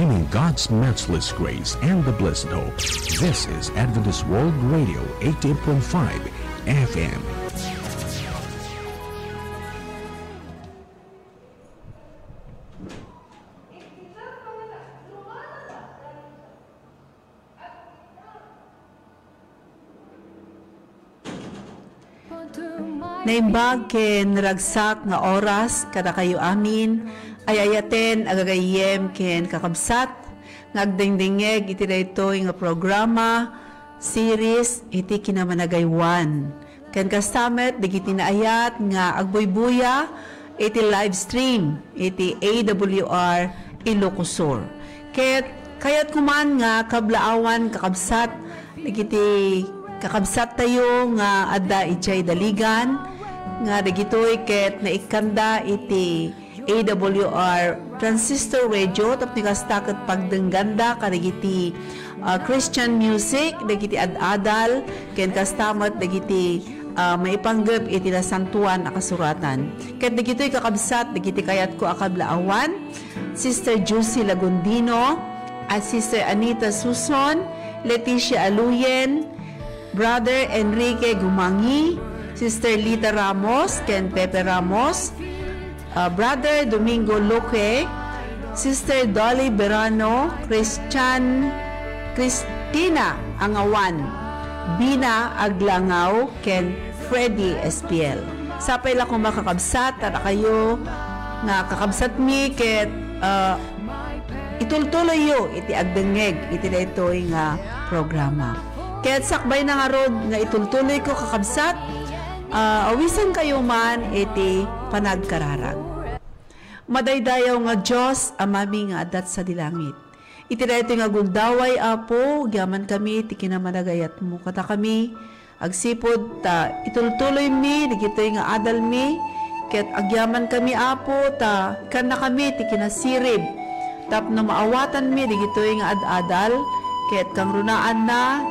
proclaiming God's matchless grace and the blessed hope. This is Adventist World Radio 88.5 FM. Naimbag kay naragsak nga oras kada kayo amin ayayaten agagayem ken kakabsat ngagdingdingeg iti daytoy nga programa series iti kinamanagaywan ken kastamet digiti naayat nga agboybuya iti live stream iti AWR Ilocosor ket kayat kuman nga kablaawan kakabsat digiti kakabsat tayo nga adda ijay daligan nga digitoy ket naikanda iti AWR transistor radio tapos nikastakat pagdengganda karigiti uh, Christian music dagiti ad-adal ken kastamat dagiti uh, maipanggap iti na santuan akasuratan. kasuratan. Ket dagitoy kakabsat dagiti kayat ko akablaawan Sister Juicy Lagundino at Sister Anita Suson, Leticia Aluyen, Brother Enrique Gumangi, Sister Lita Ramos, Ken Pepe Ramos, uh, Brother Domingo Luque, Sister Dolly Berano, Christian Christina Angawan, Bina Aglangaw, ken Freddy SPL. Sapay lang kung makakabsat, tara kayo, nga kakabsat mi, ket uh, itultuloy yo, iti agdengeg, iti na ito'y nga programa. Ket sakbay na nga road, nga itultuloy ko kakabsat, uh, awisan kayo man iti panagkararag. Madaydayaw nga Diyos, amami nga adat sa dilangit. Itinayto nga gundaway, Apo, gyaman kami, ti kinamanagayat mo kata kami. Agsipod, ta, itultuloy mi, digitoy nga adal mi, ket agyaman kami, Apo, ta, kan kami, ti kinasirib. Tap na maawatan mi, digitoy nga ad-adal, ket kang runaan na,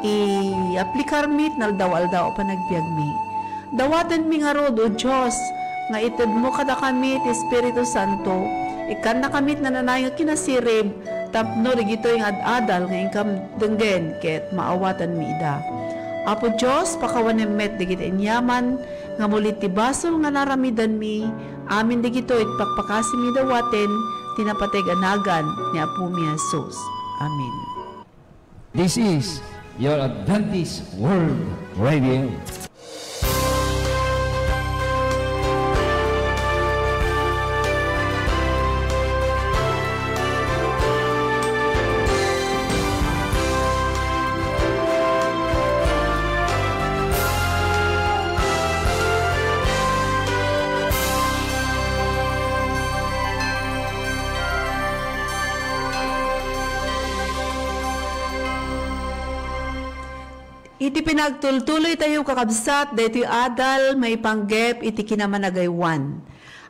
i-aplikar mi, naldawal daw, panagbiag mi. Dawaten mi harod, O Diyos, nga itid mo kada kami, ti Espiritu Santo, ikan na kami nga kinasirib, tapno rigito yung adadal nga inkam dengen ket maawatan mi ida. Apo Diyos, pakawan met digit inyaman, nga mulit ti baso nga naramidan mi, amin digito itpakpakasim mi dawaten, tinapateg anagan ni Apo mi Jesus. Amen. This is your Adventist World Radio. Iti pinagtultuloy tayo kakabsat, deti adal, may panggep, iti kinamanagaywan.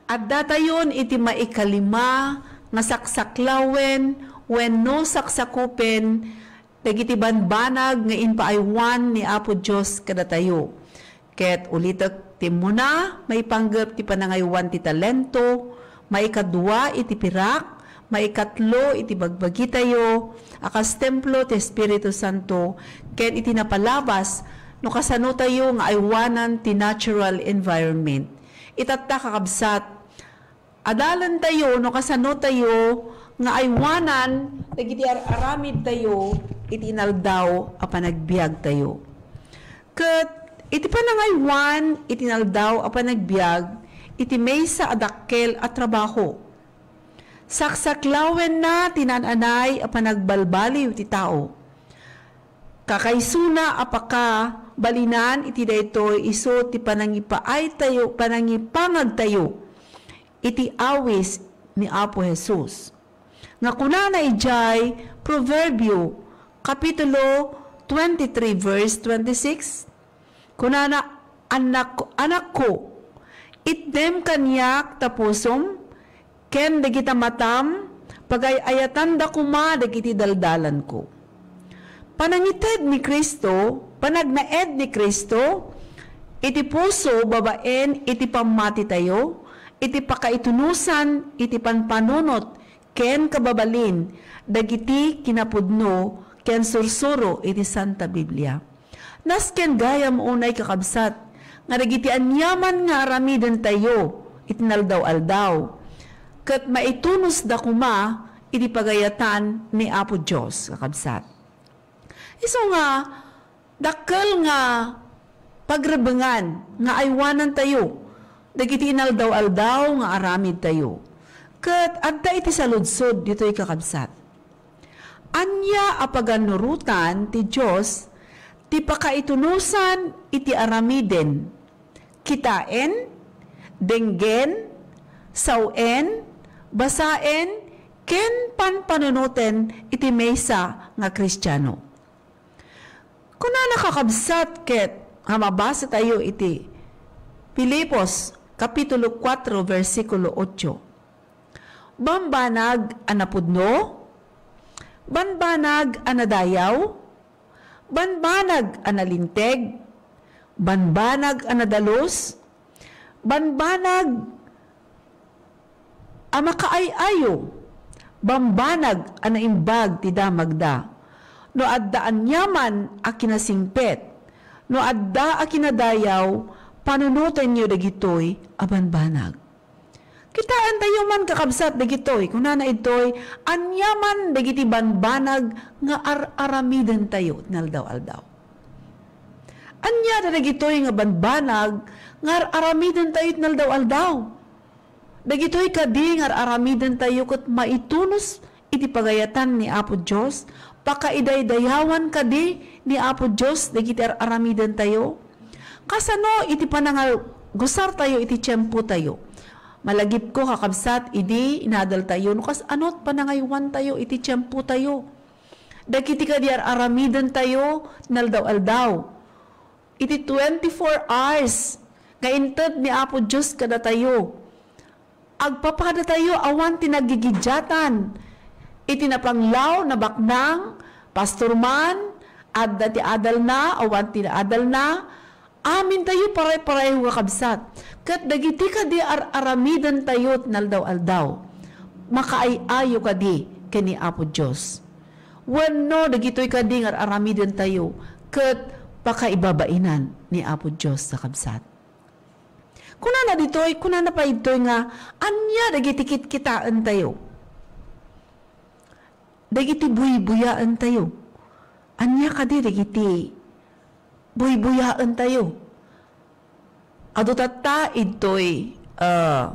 At datayon, iti maikalima, nasaksaklawen, when no saksakupen, dagiti banbanag nga inpaaywan ni Apo Dios kada tayo. Ket ulitak ti muna may panggap ti panangaywan ti talento, may kadwa iti pirak, maikatlo iti bagbagi tayo, akas templo ti Espiritu Santo, ken iti napalabas, no kasano tayo nga aywanan ti natural environment. Itatta kakabsat, adalan tayo, no kasano tayo nga aywanan, nagiti aramid tayo, iti inaldaw, a panagbiag tayo. Kat, iti aywan iti naldaw, a panagbiag, iti may sa adakkel at trabaho Saksaklawen na tinananay panagbalbali iti tao. Kakaisuna apaka balinan iti daytoy iso ti panangipaay tayo panangipangag tayo iti awis ni Apo Jesus. Nga kunana ijay Proverbio Kapitulo 23 verse 26 Kunana anak ko, anak ko itdem kanyak tapusom Ken digita matam, pagayayatan da kuma digiti daldalan ko. Panangited ni Kristo, panagnaed ni Kristo, iti puso babaen iti pamati tayo, iti pakaitunusan, iti panpanunot, ken kababalin, dagiti kinapudno, ken sursuro iti Santa Biblia. Nas ken gayam unay kakabsat, nga dagiti anyaman nga aramidan tayo, itinaldaw-aldaw, kat maitunos da kuma, iti pagayatan ni Apo Diyos, kakabsat. Iso nga, dakkel nga pagrebengan nga aywanan tayo, dagiti inaldaw-aldaw nga aramid tayo. Kat adda iti saludsod dito'y kakabsat. Anya apaganurutan ti Diyos, ti pakaitunusan iti aramiden, kitaen, denggen, sauen, basaen ken panpanunuten iti mesa nga Kristiyano. Kuna nakakabsat ket nga mabasa tayo iti Pilipos Kapitulo 4, versikulo 8. Bambanag anapudno, banbanag anadayaw, banbanag analinteg, banbanag anadalos, banbanag ama kaayayo, bambanag anaimbag ti damagda, no adda anyaman a kinasingpet, no adda a kinadayaw, panunutan niyo dagitoy abanbanag. kita tayo man kakabsat dagitoy, kunana itoy, anyaman dagiti banbanag nga ar-aramiden tayo, naldaw-aldaw. Anya dagitoy nga banbanag, nga ar-aramiden tayo, naldaw-aldaw. Dagitoy kabing araramidan tayo kat maitunos iti pagayatan ni Apo Diyos. Pakaidaydayawan ka di ni Apo Diyos dagiti araramidan tayo. Kasano iti panangal gusar tayo iti tiyempo tayo. Malagip ko kakabsat idi inadal tayo. Nukas anot panangaywan tayo iti tiyempo tayo. Dagiti ka di araramidan tayo naldaw-aldaw. Iti 24 hours. Kaintad ni Apo Diyos kada tayo agpapada tayo awan tinagigidyatan. Itinapanglaw na baknang, pasturman, at dati adal na, awan tinaadal na, amin tayo pare-pareho kakabsat. Kat dagiti ka di ar aramidan tayo naldaw-aldaw. Makaayayo ka di kani Apo Diyos. Wano dagito'y ka di ar aramidan tayo kat pakaibabainan ni Apo Diyos sa kabsat. Kuna na ditoy, kuna na pa itoy nga, anya dagitikit kitaan tayo. Dagiti buy-buyaan tayo. Anya kadi dagiti buy-buyaan tayo. Ado tata itoy, uh,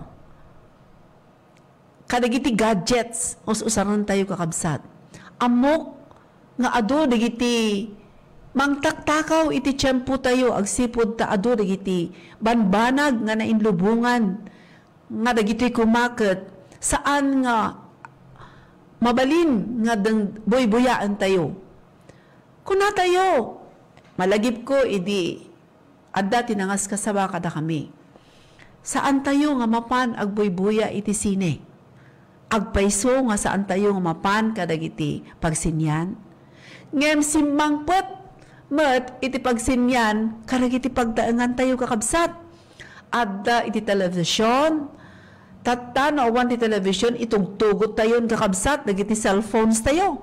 kadagiti gadgets, us usaran tayo kakabsat. Amok nga ado dagiti Mangtaktakaw iti tiyempo tayo agsipod ta ador iti banbanag nga nainlubungan nga dagitoy kumaket saan nga mabalin nga dang boybuyaan tayo. Kuna tayo, malagip ko idi adda tinangas kasaba kada kami. Saan tayo nga mapan agboybuya iti sine? agpaiso nga saan tayo nga mapan kadagiti pagsinyan. Ngem simmangpet Mat, iti pagsinyan, karag iti pagdaangan tayo kakabsat. Adda iti television. tatano awan ti television, itugtugot tayo kakabsat, dagiti cellphones tayo.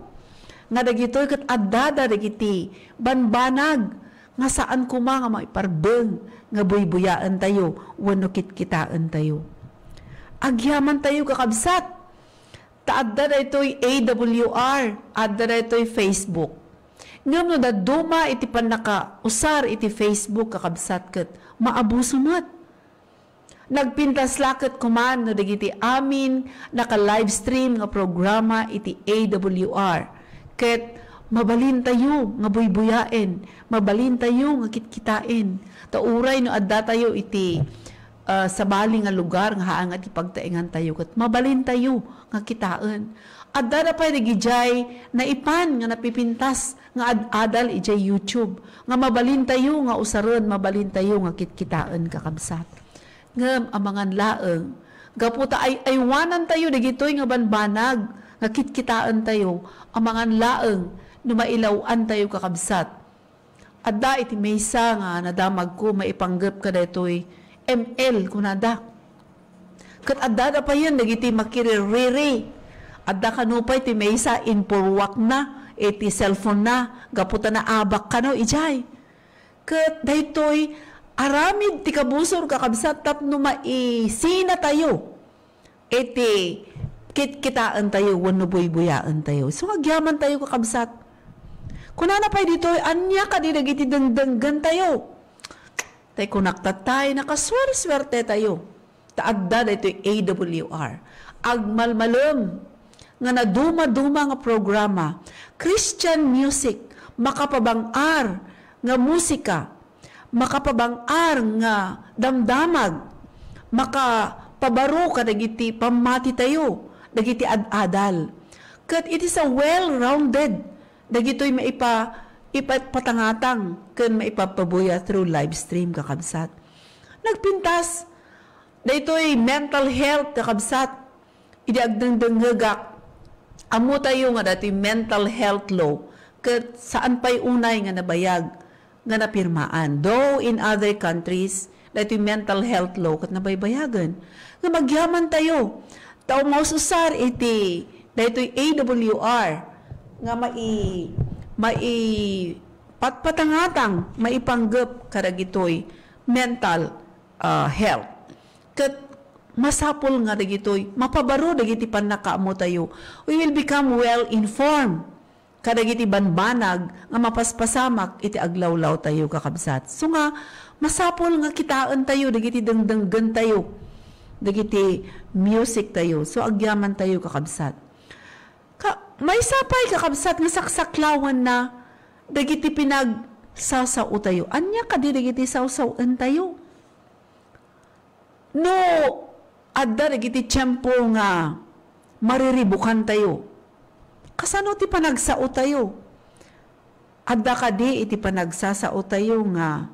Nga dagito, kat adda dagiti banbanag, nga saan kuma nga maiparbeng, nga buybuyaan tayo, wano kitkitaan tayo. Agyaman tayo kakabsat. Taadda na ito'y AWR, adda na ito'y Facebook Ngam no daduma iti panaka usar iti Facebook kakabsat ket maabuso mat. Nagpintas laket kuman no dagiti amin naka-livestream nga programa iti AWR. Ket mabalin tayo nga buybuyaen, mabalin tayo nga kitkitain. Tauray no adda tayo iti uh, ah, sa nga lugar nga haang at ipagtaingan tayo ket mabalin tayo nga kitaan. Adda na pa'y gijay na ipan nga napipintas nga adal ijay YouTube nga mabalin tayo nga usaron mabalin tayo nga kitkitaen kakabsat nga amangan laeng gaputa ay aywanan tayo dagitoy nga banbanag nga kitkitaen tayo amangan laeng numailawan tayo kakabsat adda iti maysa nga nadamag ko maipanggep ka daytoy ML kunada ket adda da pa yun dagiti makiririri adda kanupay ti maysa inpurwak na iti cellphone na, gaputa na abak ka no, ijay. Kat daytoy, aramid ti kabusor kakabsat tapno maisina tayo. Iti kitkitaan tayo, wano buybuyaan tayo. So, agyaman tayo kakabsat. Kunana pa dito, anya ka di nagiti tayo. Tay kunaktat tayo, nakaswerte swerte tayo. Taadda na ito AWR. Agmalmalom, nga naduma-duma nga programa, Christian music, makapabangar nga musika, makapabangar nga damdamag, makapabaro ka dagiti pamati tayo, dagiti ad-adal. Kat it is a well-rounded, dagito'y maipa ipatpatangatang kan maipapabuya through live stream kakabsat. Nagpintas, daytoy mental health kakabsat, idiagdangdanggagak Amo tayo nga dati mental health law kat saan pa'y unay nga nabayag nga napirmaan. Though in other countries, dati mental health law kat nabaybayagan. Nga magyaman tayo. Tao maususar iti dito AWR nga mai mai patpatangatang maipanggap karagitoy mental uh, health. Kat masapol nga dagitoy mapabaro dagiti panakaamo tayo we will become well informed kadagiti banbanag nga mapaspasamak iti aglawlaw tayo kakabsat so nga masapol nga kitaan tayo dagiti dengdenggen tayo dagiti music tayo so agyaman tayo kakabsat ka may sapay kakabsat nga saksaklawan na dagiti pinag sasaw tayo anya kadi dagiti sawsawen tayo no adda iti tiyempo nga mariribukan tayo. Kasano ti panagsao tayo? Adda kadi iti panagsasao tayo nga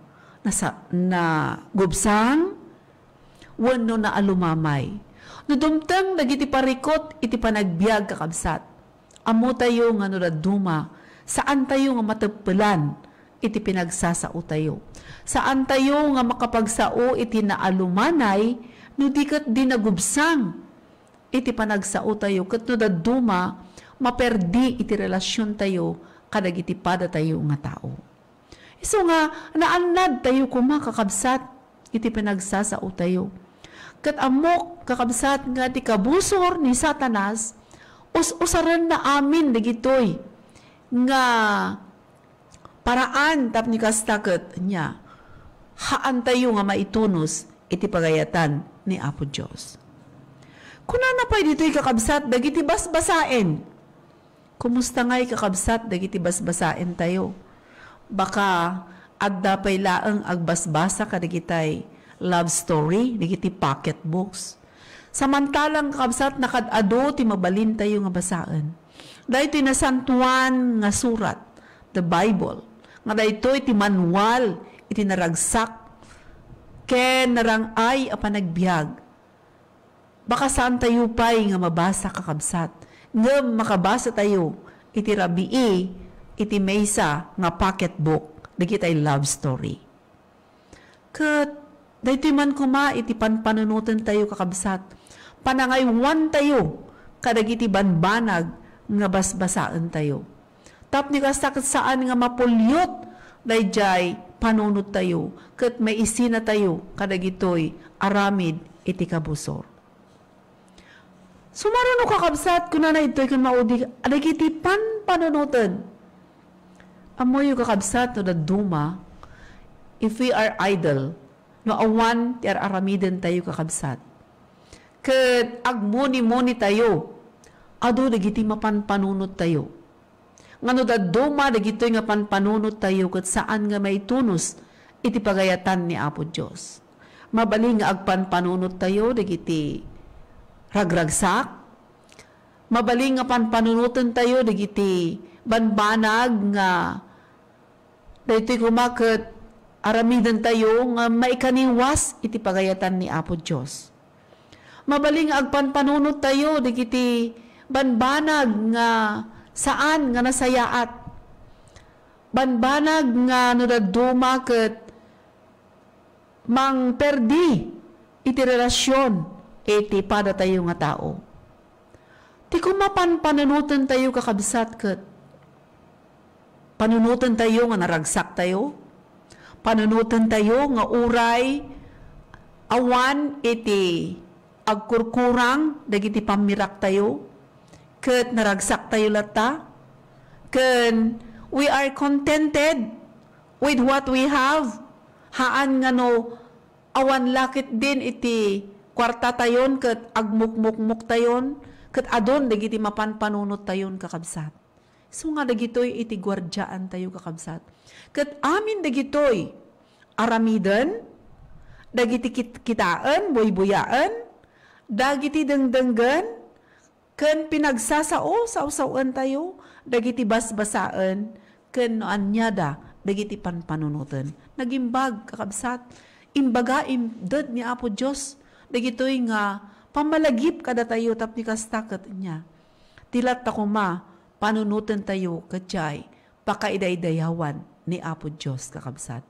nasa, na gubsang wano na alumamay. Nudumtang dagiti parikot iti panagbiag kakabsat. Amo tayo nga nuladuma, saan tayo nga matagpulan iti pinagsasao tayo. Saan tayo nga makapagsao iti naalumanay no di kat dinagubsang iti panagsaot tayo kat no daduma maperdi iti relasyon tayo kadag iti pada tayo nga tao. So nga, naanad tayo kumakakabsat iti pinagsasaot tayo. Kat amok kakabsat nga ti kabusor ni satanas, us-usaran na amin digitoy nga paraan tap ni kastaket niya. Haan tayo nga maitunos iti pagayatan ni Apo Diyos. na pa dito'y kakabsat, dagiti basbasain. Kumusta nga'y kakabsat, dagiti basbasain tayo. Baka, agda pa'y laang agbasbasa ka dagitay love story, digiti pocket books. Samantalang kakabsat, nakadado ti mabalin tayo nga basaan. Dahito na San nga surat, the Bible. Nga dahito iti manual, iti naragsak ken narangay a panagbiag. Baka saan tayo pay nga mabasa kakabsat. Nga makabasa tayo iti rabii e, iti mesa nga pocketbook dagiti love story. Kat dahito man kuma iti panpanunutan tayo kakabsat. Panangaywan tayo kadagiti banbanag nga basbasaan tayo. Tap ni kasakit saan nga mapulyot dayjay panunod tayo, kat may isina tayo, kadagitoy, aramid, iti kabusor. Sumaruno so, ka kabsat, kuna na ito'y kung maudi, adagiti pan panunutan. Amoy yung kakabsat no na duma, if we are idle, no awan, ti aramiden tayo kakabsat. Kat agmoni-moni tayo, ado dagiti mapanpanunod tayo ngano daduma dagitoy nga panpanunot tayo ket saan nga maitunos iti pagayatan ni Apo Dios. Mabali nga agpanpanunot tayo dagiti ragragsak. Mabali nga panpanunoten tayo dagiti banbanag nga daytoy kumaket aramidan tayo nga maikaniwas iti pagayatan ni Apo Dios. Mabali nga agpanpanunot tayo dagiti banbanag nga saan nga nasayaat. Banbanag nga nadaduma ket mang perdi iti relasyon iti pada tayo nga tao. Ti kumapan pananutan tayo kakabsat ket panunutan tayo nga naragsak tayo, panunutan tayo nga uray, awan iti agkurkurang, dagiti pamirak tayo, Kat naragsak tayo lata. Ken we are contented with what we have. Haan nga no, awan lakit din iti kwarta tayon kat agmukmukmuk tayon kat adon dagiti mapanpanunot tayon kakabsat. So nga dagitoy iti gwardyaan tayo kakabsat. Kat amin dagitoy aramiden dagiti kit kitaan, boybuyaan, dagiti dengdenggan, Ken pinagsasao sausawan tayo, dagiti basbasaan, ken anyada, dagiti panpanunutan. Nagimbag, kakabsat, imbaga imdad ni Apo Diyos, dagitoy nga, pamalagip kada tayo tap ni kastakat niya. Tilat takuma, panunutan tayo, kajay, pakaidaydayawan ni Apo Diyos, kakabsat.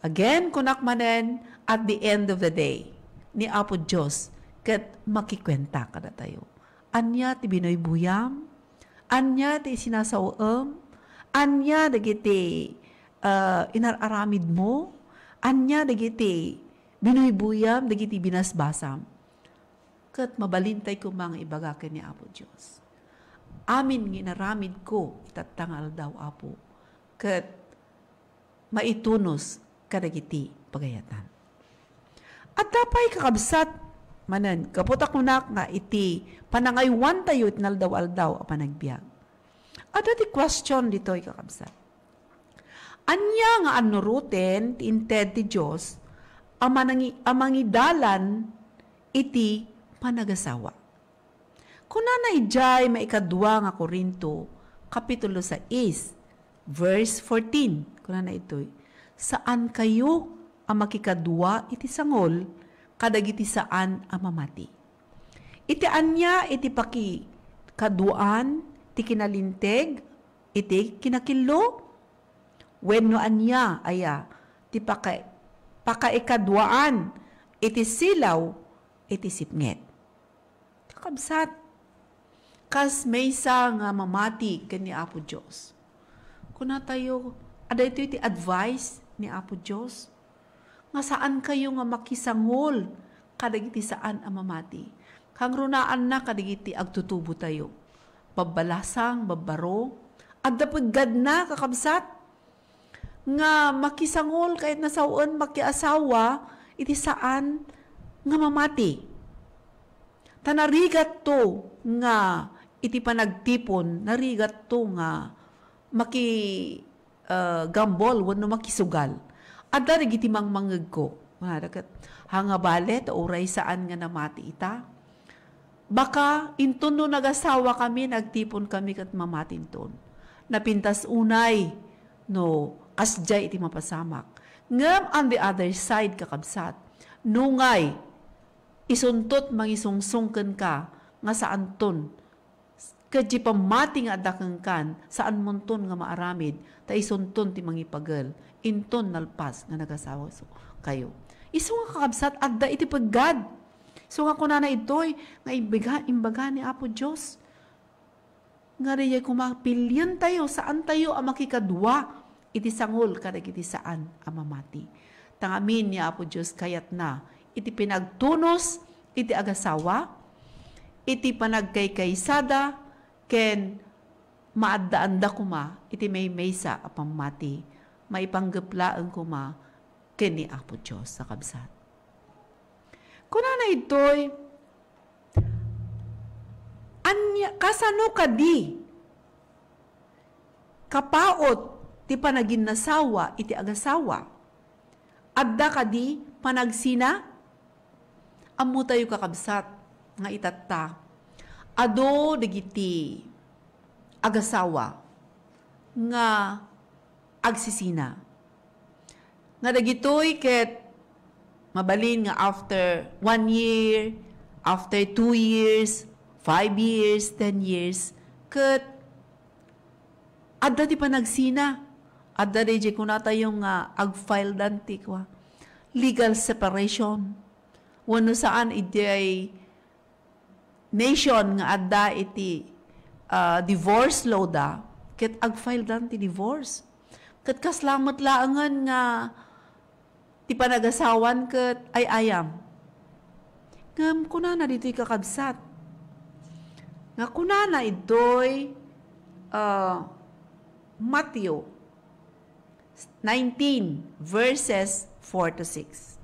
Again, kunak manen, at the end of the day, ni Apo Diyos, kat makikwenta kada tayo anya ti Binoy Buyam, anya ti sinasauam, anya dagiti uh, inararamid mo, anya dagiti Binoy Buyam, dagiti binasbasam. Kat mabalintay ko mga ibaga ni Apo Diyos. Amin ginaramid ko, itatangal daw Apo. Kat maitunos kadagiti pagayatan. At tapay kakabsat manan kaputak unak nga iti panangaywan tayo itnaldaw aldaw a panagbiag. Ada ti question dito ikakabsa. Anya nga anuruten tinted ti Diyos amanangi, amangidalan iti panagasawa. Kuna na ijay maikadwa nga Korinto, Kapitulo 6, verse 14. Kuna na ito'y, Saan kayo ang makikadwa iti sangol kadagiti saan amamati. Iti anya iti paki kaduan ti kinalinteg iti kinakillo wenno anya aya ti paka pakaikadwaan iti silaw iti sipnget. Kakabsat kas maysa nga mamati kani Apo Dios. Kuna tayo aday ito iti advice ni Apo Dios nga saan kayo nga makisangol kadagiti saan mamati. Kang runaan na kadagiti agtutubo tayo. Babalasang, babaro, agdapagad na kakabsat. Nga makisangol kahit nasawon makiasawa, iti saan nga mamati. Tanarigat to nga iti panagtipon, narigat to nga maki uh, gambol wano makisugal. Adda na giti mangmangagko. Manadagat. Hanga balet, oray saan nga namati ita. Baka inton no nagasawa kami, nagtipon kami kat mamatinton. Napintas unay, no, kasjay iti mapasamak. Ngam on the other side kakabsat, nungay, isuntot mangisungsungken ka, nga saan ton, kadji pamati nga adakang kan, saan monton nga maaramid, ta isuntot ti mangipagal inton nalpas nga nagasawa so, kayo. Isa nga kakabsat, agda iti paggad. So nga kuna na ito'y nga ibiga, imbaga ni Apo Diyos. Nga riyay kumapilyan tayo, saan tayo ang makikadwa? Iti sangol kadag iti saan ang mamati. Tangamin ni Apo Diyos kayat na iti pinagtunos, iti agasawa, iti panagkaykaysada, ken maaddaanda kuma, iti may maysa apang mati maipanggaplaang kuma kini Apo Diyos sa kabsat. Kuna na ito'y anya, kasano ka di kapaot ti panagin nasawa iti agasawa adda ka di panagsina ammo tayo kakabsat nga itatta ado dagiti agasawa nga agsisina. Nga dagitoy ket mabalin nga after one year, after two years, five years, ten years, ket adda di pa nagsina. Adda di kunata yung uh, ag-file danti kwa. Legal separation. Wano saan iti ay nation nga adda iti uh, divorce law da, ket ag-file danti divorce Kat kaslamat laangan nga ti panagasawan kat ay ayam. Ngam kunana dito'y kakabsat. Nga kunana ito'y uh, Matthew 19 verses 4 to 6.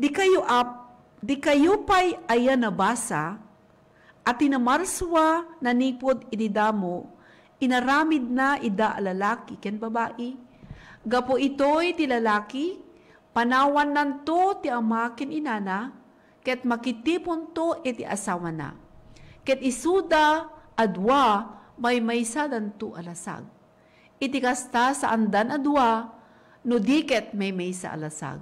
Di kayo up, di kayo pa'y ayan nabasa, at tinamarswa na nipod inidamo Inaramid na ida lalaki ken babae. Gapo ito'y ti lalaki, panawan nanto ti ama ken inana, ket makitipon to iti e asawa na. Ket isuda adwa may maysa danto alasag. Iti kasta sa andan adwa, no diket may maysa alasag.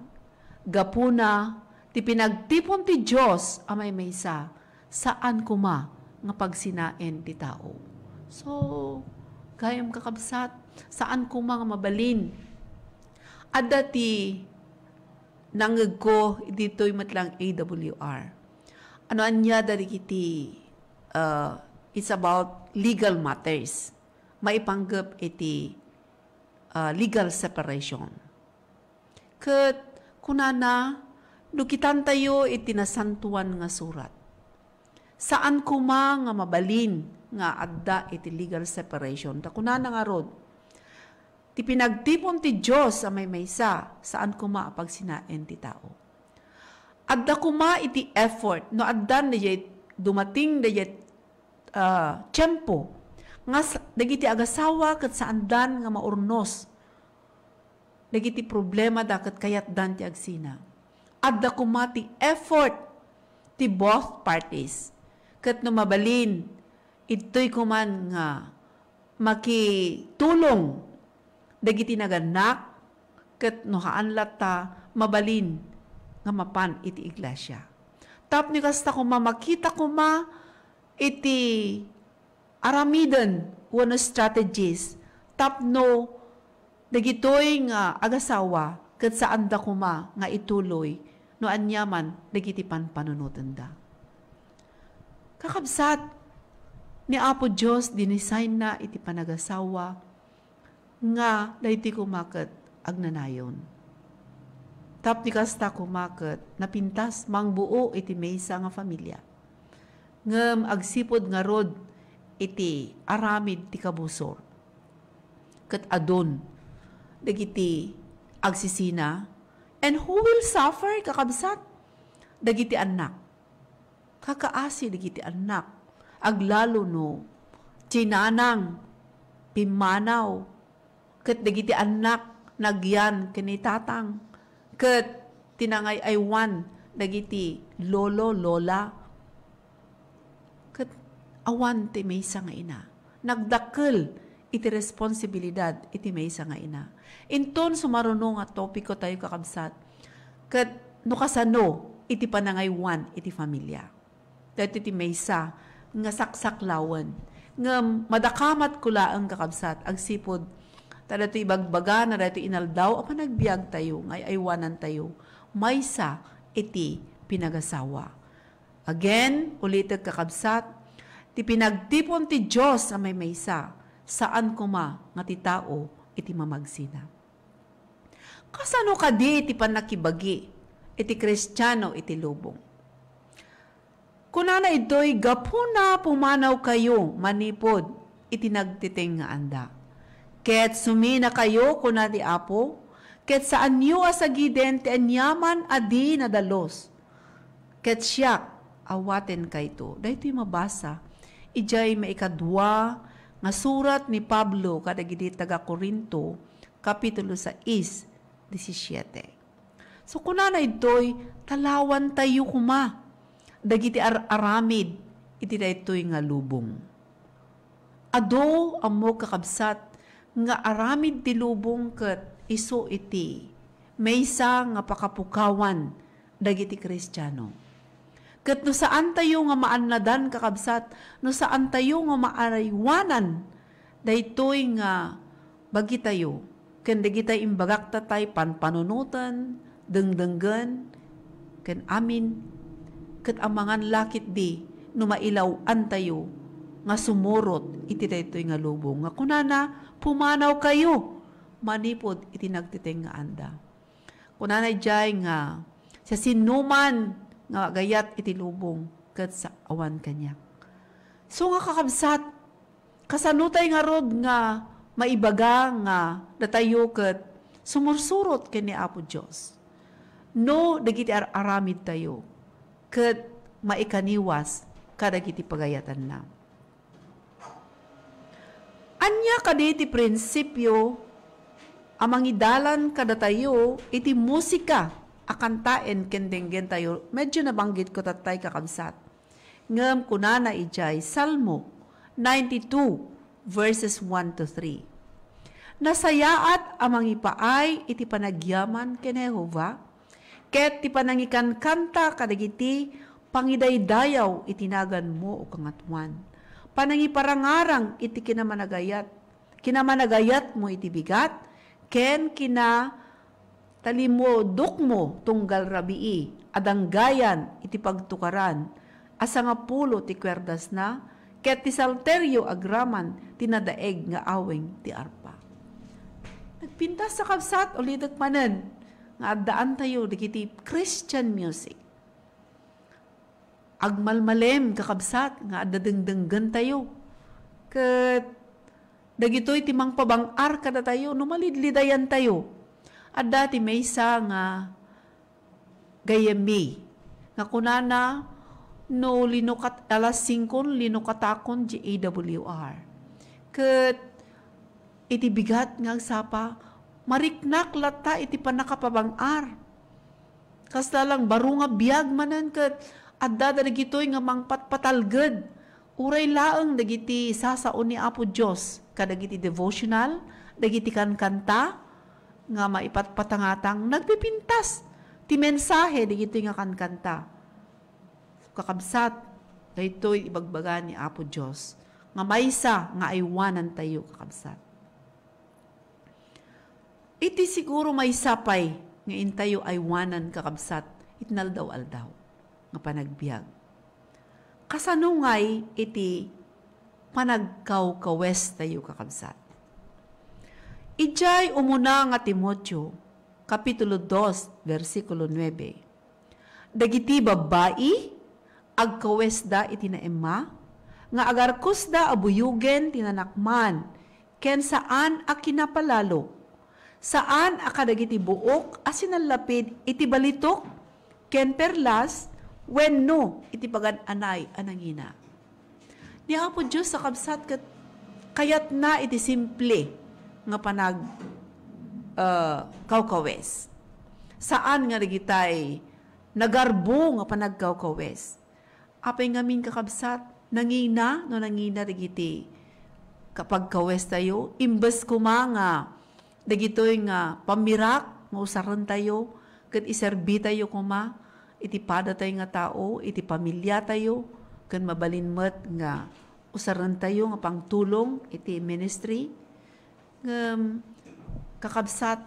Gapuna, ti pinagtipon ti Diyos may maysa, saan kuma nga pagsinaen ti tao. So, gayam kakabsat, saan ko mga mabalin? Adati, nangag ko dito'y matlang AWR. Ano anya darikiti, uh, it's about legal matters. Maipanggap iti uh, legal separation. Kat, kunana, dukitan tayo iti nasantuan nga surat saan kuma nga mabalin nga adda iti legal separation. Takuna na nga rod. Ti pinagtipon ti Diyos sa may maysa, saan kuma pag ti tao. Adda kuma iti effort, no addan na dumating na uh, tiyempo, nga dagiti agasawa kat saan dan nga maurnos, dagiti problema da kayat dan ti agsina. Adda kuma ti effort ti both parties kat no mabalin, ittoy kuman nga makitulong dagiti naganak kat no kaanlat ta mabalin nga mapan iti iglesia. Tap ni kasta kuma makita kuma iti aramiden wano strategies tapno dagitoy nga agasawa ket saan da kuma nga ituloy no anyaman dagiti panpanunutan da. Kakabsat, ni Apo Diyos dinisign na iti panagasawa nga dayti kumakat agnanayon. Tap ni kasta kumakat napintas mangbuo iti maysa nga pamilya. Ngem agsipod nga rod iti aramid ti kabusor. Kat adon dagiti agsisina and who will suffer kakabsat dagiti anak kakaasi digiti anak aglalo no tinanang pimanaw ket digiti anak nagyan kinitatang, tatang ket tinangay aywan dagiti lolo lola ket awan ti maysa nga ina nagdakkel iti responsibilidad iti maysa nga ina. Inton sumaruno nga topiko tayo kakabsat ket no iti panangaywan iti familia dati ti maysa, nga saksak saksaklawan. Nga madakamat kula ang kakabsat, ang sipod, tada ti ibagbaga na dati inaldaw, apa nagbiag tayo, ngay aywanan tayo. Maysa, iti pinagasawa. Again, ulit kakabsat, ti pinagtipon ti Dios a may maysa, saan kuma nga ti tao iti mamagsina. Kasano ka di panakibagi, iti kristiyano iti lubong. Kunana idoy gapuna pumanaw kayo manipod itinagtiteng nga anda. Ket sumina kayo kuna di apo, ket saan anyo asagiden ti anyaman adi na dalos. Ket siya awaten kayto. Dahito mabasa. Ijay maikadwa nga surat ni Pablo kadagidi taga Korinto, Kapitulo 6, 17. So kunana idoy, talawan tayo kuma dagiti ar aramid iti daytoy nga lubong. Ado ammo kakabsat nga aramid ti lubong ket iso iti maysa nga pakapukawan dagiti Kristiyano. Ket no saan tayo nga maannadan kakabsat, no saan tayo nga maaraywanan, daytoy nga bagi tayo, ken dagiti imbagak tatay panpanunutan, dengdenggen ken amin ket amangan lakit di no mailaw antayo nga sumurot iti daytoy nga lubong nga kunana pumanaw kayo manipod iti nagtiteng nga anda kunana jay nga sa sinuman nga gayat iti lubong ket sa awan kanya so nga kakabsat kasanutay nga rod nga maibaga nga datayo ket sumursurot kani Apo Dios no dagiti aramid tayo ket maikaniwas kadagiti pagayatan na. Anya kaditi prinsipyo amang idalan kada tayo iti musika akantaen kendenggen tayo. Medyo nabanggit ko tatay kakabsat. Ngam kunana ijay Salmo 92 verses 1 to 3. Nasayaat amang ipaay iti panagyaman ken Jehova Ket ti panangikan kanta kadagiti pangidaydayaw itinagan mo o kangatuan. Panangiparangarang iti kinamanagayat. Kinamanagayat mo iti bigat ken kina talimodok mo tunggal rabii adanggayan iti pagtukaran asa nga pulo ti kwerdas na ket ti salterio agraman tinadaeg nga aweng ti arpa. Nagpintas sa kapsat ulidak manen daan tayo dagiti Christian music. Agmalmalem kakabsat nga adadengdenggan tayo. Ket dagitoy timang pabang arka na tayo numalidlidayan tayo. Adda ti maysa nga gayami nga kunana no linukat alas 5 linukatakon GAWR. Ket iti bigat nga sapa mariknak lata iti panakapabangar. Kasla lang baro nga biyag manan kat adda da dagitoy nga mangpatpatalged. Uray laeng dagiti sasao ni Apo Dios kadagiti devotional, dagiti kankanta nga maipatpatangatang nagpipintas ti mensahe dagiti nga kankanta. Kakabsat daytoy ibagbaga ni Apo Dios nga maysa nga aywanan tayo kakabsat. Iti siguro may sapay nga intayo ay wanan kakabsat daw aldaw nga panagbiag. Kasanungay iti panagkaw panagkawkawes tayo kakabsat. Ijay umuna nga Timotyo, Kapitulo 2, versikulo 9. Dagiti babae, agkawesda iti na Emma, nga agarkusda abuyugen tinanakman, ken saan a kinapalalo, saan akadagiti buok asinan lapid iti balitok ken perlas when no iti pagan anay anangina. Ni Apo Diyos sa kabsat kat kayat na iti simple nga panag uh, kawkawes. Saan nga nagitay nagarbo nga panagkawkawes. Apay nga min kakabsat nangina no nangina rigiti kapag kawes tayo imbes kumanga dagitoy nga pamirak mausaran tayo ket iserbi tayo kuma iti pada tayo nga tao iti pamilya tayo ken mabalinmet nga usaran tayo nga pangtulong iti ministry um, kakabsat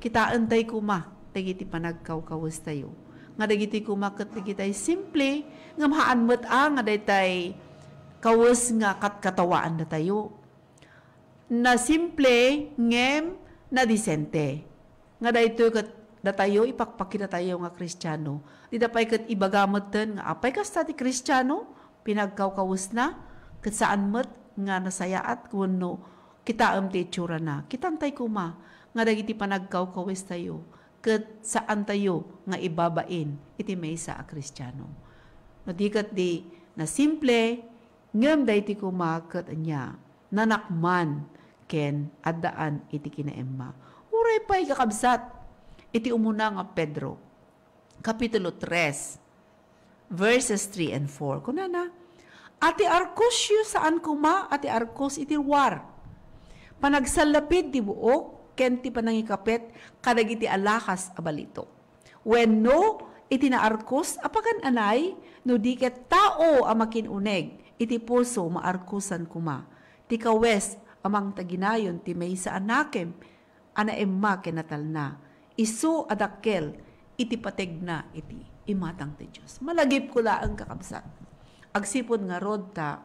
kitaan tayo kuma dagiti panagkawkawas tayo nga dagiti kuma ket dagitay simple nga maanmet a nga daytay kawas nga katkatawaan na tayo na simple ngem na disente. Nga daytoy kat datayo ipakpaki na tayo nga Kristiyano. Di dapay kat ibagamaten nga apay ka ti Kristiyano pinagkawkawas na kat saan met nga nasayaat kuno kita am ti na. Kitantay kuma nga dagiti panagkawkawas tayo kat saan tayo nga ibabain iti maysa a Kristiyano. No di kat di na simple ngem dayti kumakat anya nanakman ken addaan iti kinaemma. Uray pa'y kakabsat. Iti umuna nga Pedro. Kapitulo 3 verses 3 and 4. Kunana, Ati Arcosio saan kuma ati arkos iti war. Panagsalapid di buok ken ti panangikapet kadagiti alakas abalito. When no itinaarkos apagan anay no diket tao amakin uneg iti puso maarkusan kuma ti kawes amang taginayon ti maysa anakem, ana emma kinatal na, isu adakkel, iti pateg na iti imatang ti Diyos. Malagip ko ang kakabsat. Agsipon nga rod ta,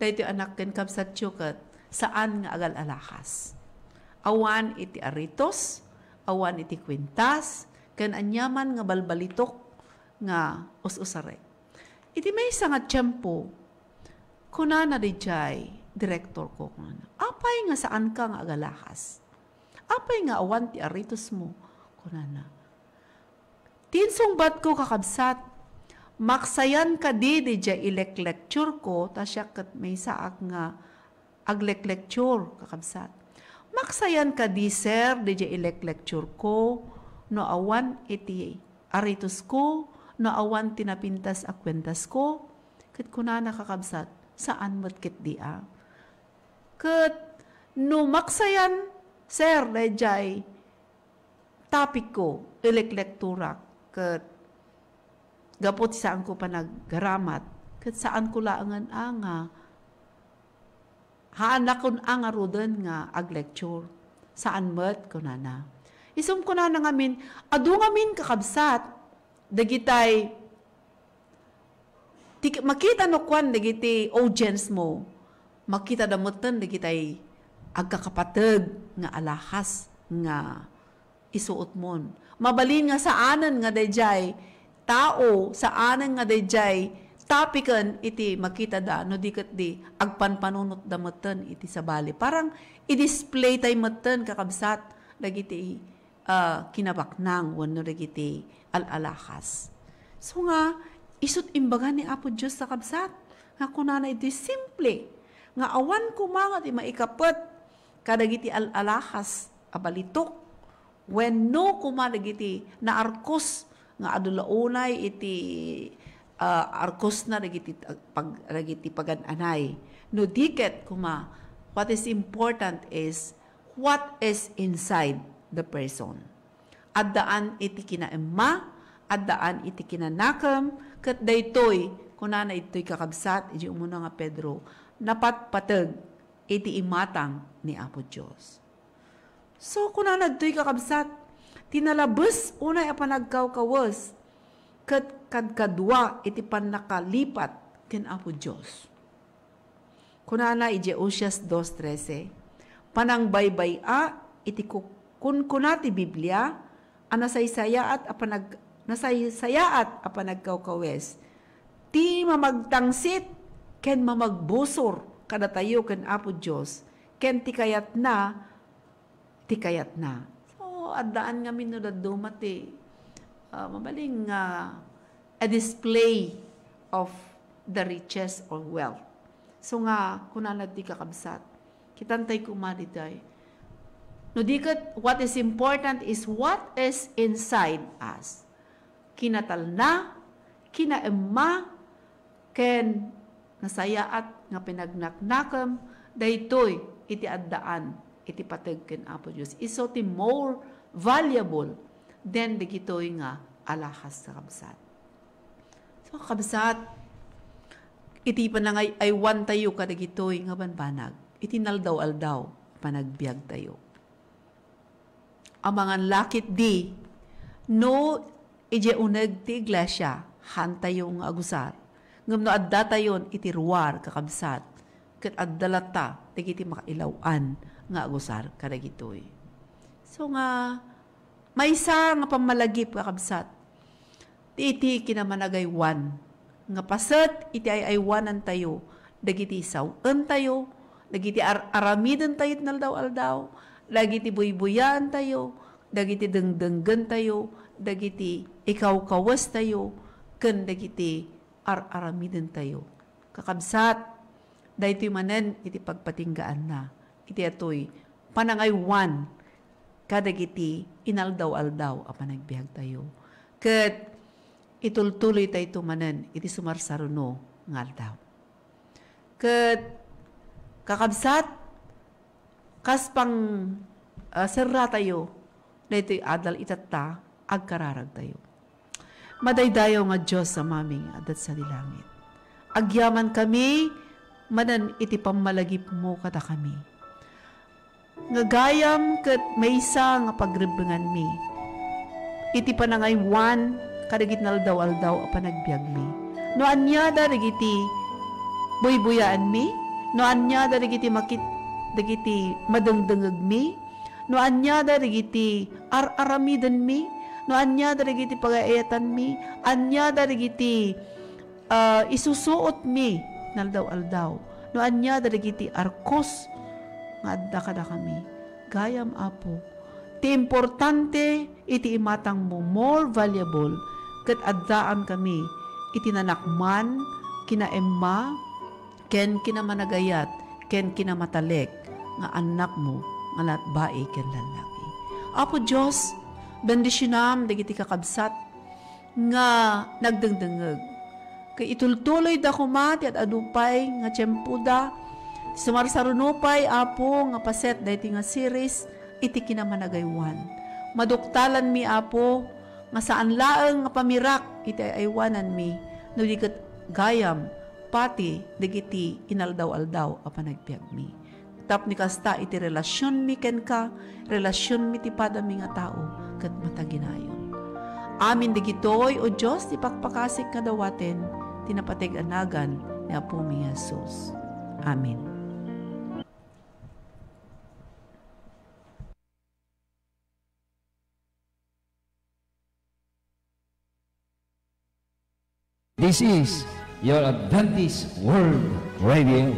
dahito anak ken kabsat tiyukat, saan nga agal alakas. Awan iti aritos, awan iti kwintas, ken anyaman nga balbalitok nga ususare. Iti may nga tiyempo, kuna na di jay, director ko ko ano. na, apay nga saan ka nga agalahas? Apay nga awan ti aritos mo ko ano. na Tinsong bat ko kakabsat, maksayan ka di di ja ilek lecture ko, ta siya kat may saak nga aglek lecture kakabsat. Maksayan ka di sir di ja ilek lecture ko, no awan iti aritos ko, no awan tinapintas akwentas ko, kat kunana kakabsat, saan mo't kit di ah? Kut numaksayan sir lejay topic ko elektura ket gapot saan ko pa naggaramat kat saan ko laangan anga haanakon anga roden nga ag lecture saan met ko nana isum ko nana min adu nga min kakabsat dagitay makita no kwan dagiti audience mo makita damutan di kitay agkakapatid nga alahas nga isuot mon. Mabalin nga saanan nga dayjay tao saanan nga dayjay tapikan iti makita da no dikat di agpanpanunot da matan iti sabali. Parang i-display tay matan kakabsat dagiti uh, kinabaknang wano dagiti alalakas. So nga isut imbaga ni Apo Dios sa kabsat nga kunana iti simple nga awan kumangat ima ikapat kadagiti alalakas abalitok when no kuma kumadagiti na arkos nga unay iti uh, arkos na dagiti pag dagiti pagananay no diket kuma what is important is what is inside the person addaan iti kinaemma addaan iti kinanakam ket daytoy kunana ito'y kakabsat, iji umuna nga Pedro, napatpatag, iti imatang ni Apo Diyos. So, kuna nagtoy kakabsat, tinalabas unay apanagkawkawas, kat kadkadwa iti panakalipat kin Apo Diyos. Kunana ije Usyas 2.13, panangbaybay a iti kunkunati Biblia, anasaysayaat apanag nasaysayaat apanagkawkawes, ti mamagtangsit ken mamagbusor kada tayo ken Apo Dios ken tikayat na tikayat na so adaan nga minno dumat eh. Ah, uh, mabaling uh, a display of the riches or wealth so nga kunalad di kakabsat kitantay kumadiday no dikat what is important is what is inside us kinatal na kinaemma ken nasayaat nga pinagnaknakam daytoy iti addaan iti patagken Apo Dios iso ti more valuable than digitoy nga alahas sa kabsat so kabsat iti panangay ay one tayo kadagitoy nga banbanag iti naldaw-aldaw panagbiag tayo amangan lakit di no ije uneg ti iglesia hantayo nga agusar Ngam no adda tayon iti ruwar kakabsat. Kat addalata dagiti makailawan nga agusar kadagitoy. So nga maysa nga pamalagip kakabsat. Ti iti kinamanagaywan nga paset iti ay aywanan tayo dagiti sawen tayo dagiti ar aramiden tayo naldaw aldaw dagiti buybuyan tayo dagiti dengdenggen tayo dagiti ikaw kawas tayo ken dagiti ar-aramiden tayo. Kakabsat, dahito manen iti pagpatinggaan na. Iti atoy, panangaywan, kadagiti inaldaw-aldaw a panagbiag tayo. Kat itultuloy tayo tumanen iti sumarsaruno ng aldaw. Kat kakabsat, kas pang uh, serra tayo, dahito adal itata, agkararag tayo madaydayaw nga Diyos sa maming adat sa nilangit. Agyaman kami, manan iti pamalagip mo kata kami. Ngagayam kat may isa nga pagribangan mi. Iti panangaywan, kadagit naldaw aldaw a panagbiag mi. No anya darigiti buybuyaan mi, no anya darigiti makit dagiti madangdangag mi, no anya darigiti ar-aramidan mi, no anya darigiti pagayatan mi, anya darigiti uh, isusuot mi, naldaw-aldaw, no anya darigiti arkos, nga adda kada kami, gayam apo, ti importante iti imatang mo more valuable ket addaan kami iti nanakman kinaemma ken kinamanagayat ken kinamatalek nga anak mo nga latbae ken lalaki. Apo Dios bendisyenam dagiti kakabsat nga nagdengdengeg kay itultuloy da kumati at adupay nga tiyempuda sumarsarunupay apo nga paset dahiti nga series iti kinamanagaywan maduktalan mi apo nga saan laeng nga pamirak iti aywanan mi no gayam pati dagiti inaldaw-aldaw a panagbiag mi Tap ni kasta iti relasyon mi ken ka, relasyon mi ti padami nga tao, kat mataginayon. Amin di gitoy, o Diyos, ti pakpakasik nga dawaten, tinapateg anagan ni Apo mi Jesus. Amen. This is your Adventist World Radio.